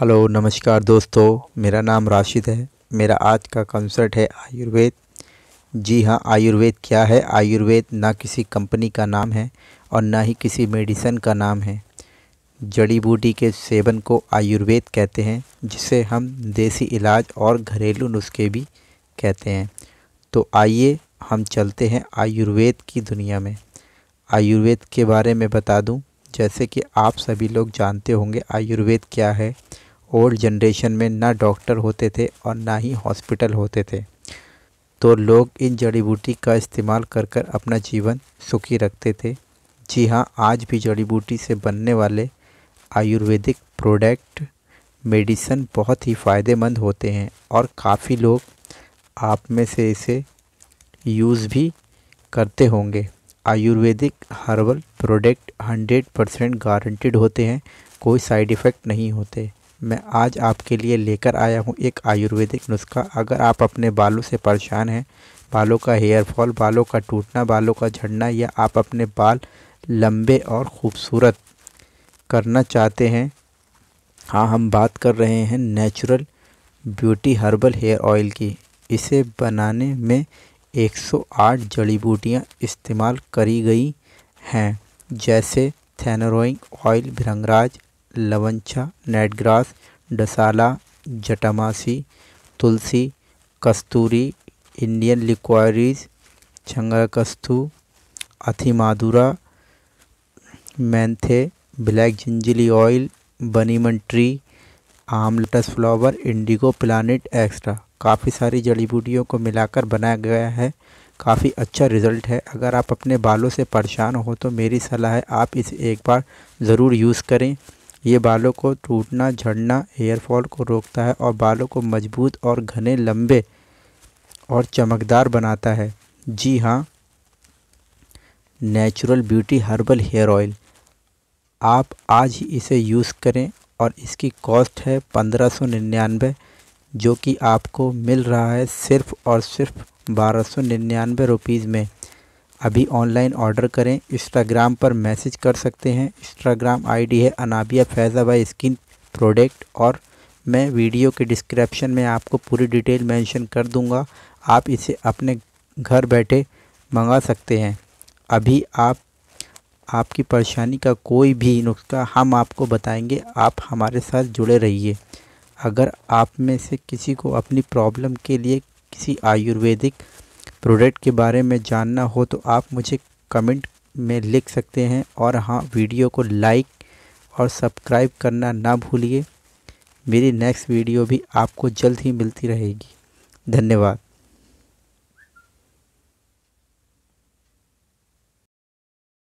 hello नमस्कार दोस्तों मेरा नाम राशिद है मेरा आज का कंसर्ट है आयुर्वेद जी हाँ आयुर्वेद क्या है आयुर्वेद ना किसी कंपनी का नाम है और ना ही किसी मेडिसन का नाम है जड़ी बूटी के सेवन को आयुर्वेद कहते हैं जिसे हम देसी इलाज और घरेलू नुस्खे भी कहते हैं तो आइए हम चलते हैं आयुर्वेद की दुनिया में आयुर्वेद के बारे में बता दूँ जैसे कि आप सभी लोग जानते होंगे आयुर्वेद क्या है ओल्ड जनरेशन में ना डॉक्टर होते थे और ना ही हॉस्पिटल होते थे तो लोग इन जड़ी बूटी का इस्तेमाल कर कर अपना जीवन सुखी रखते थे जी हाँ आज भी जड़ी बूटी से बनने वाले आयुर्वेदिक प्रोडक्ट मेडिसन बहुत ही फ़ायदेमंद होते हैं और काफ़ी लोग आप में से इसे यूज़ भी करते होंगे ayurvedic herbal product 100 percent guaranteed होते हैं कोई साइड इफ़ेक्ट नहीं होते मैं आज आपके लिए लेकर आया हूँ एक आयुर्वेदिक नुस्खा अगर आप अपने बालों से परेशान हैं बालों का हेयर फॉल बालों का टूटना बालों का झड़ना या आप अपने बाल लंबे और ख़ूबसूरत करना चाहते हैं हाँ हम बात कर रहे हैं natural beauty herbal hair oil की इसे बनाने में 108 जड़ी बूटियाँ इस्तेमाल करी गई हैं जैसे थैनरोइंग ऑयल भृंगराज लवंचा नेटग्रास डसाला जटामासी तुलसी कस्तूरी इंडियन लिक्वारीज अथी अथिमाधुरा मैंथे black gingelly oil banyan tree आम lotus flower indigo plant extra काफ़ी सारी जड़ी बूटियों को मिलाकर बनाया गया है काफ़ी अच्छा रिज़ल्ट है अगर आप अपने बालों से परेशान हो तो मेरी सलाह है आप इसे एक बार ज़रूर यूज़ करें ये बालों को टूटना झड़ना हेयरफॉल को रोकता है और बालों को मजबूत और घने लंबे और चमकदार बनाता है जी हाँ natural beauty herbal hair oil आप आज ही इसे यूज़ करें और इसकी कॉस्ट है पंद्रह सौ निन्यानवे जो कि आपको मिल रहा है सिर्फ़ और सिर्फ बारह सौ निन्यानवे रुपीज़ में अभी ऑनलाइन ऑर्डर करें इंस्टाग्राम पर मैसेज कर सकते हैं इंस्टाग्राम आईडी है Anabia Faiza by skin product और मैं वीडियो के डिस्क्रिप्शन में आपको पूरी डिटेल मेंशन कर दूंगा आप इसे अपने घर बैठे मंगा सकते हैं अभी आप आपकी परेशानी का कोई भी नुस्खा हम आपको बताएंगे आप हमारे साथ जुड़े रहिए अगर आप में से किसी को अपनी प्रॉब्लम के लिए किसी आयुर्वेदिक प्रोडक्ट के बारे में जानना हो तो आप मुझे कमेंट में लिख सकते हैं और हाँ वीडियो को लाइक और सब्सक्राइब करना ना भूलिए मेरी नेक्स्ट वीडियो भी आपको जल्द ही मिलती रहेगी धन्यवाद